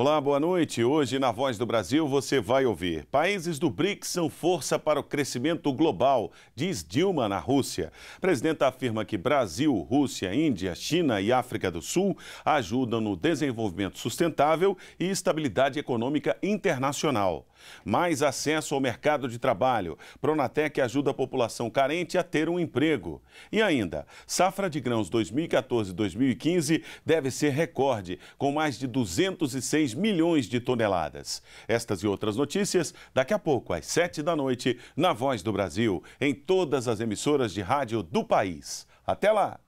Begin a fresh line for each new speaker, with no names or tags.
Olá, boa noite. Hoje, na Voz do Brasil, você vai ouvir: Países do BRICS são força para o crescimento global, diz Dilma na Rússia. A presidenta afirma que Brasil, Rússia, Índia, China e África do Sul ajudam no desenvolvimento sustentável e estabilidade econômica internacional. Mais acesso ao mercado de trabalho. Pronatec ajuda a população carente a ter um emprego. E ainda, safra de grãos 2014-2015 deve ser recorde, com mais de 206 milhões de toneladas. Estas e outras notícias daqui a pouco, às 7 da noite, na Voz do Brasil, em todas as emissoras de rádio do país. Até lá!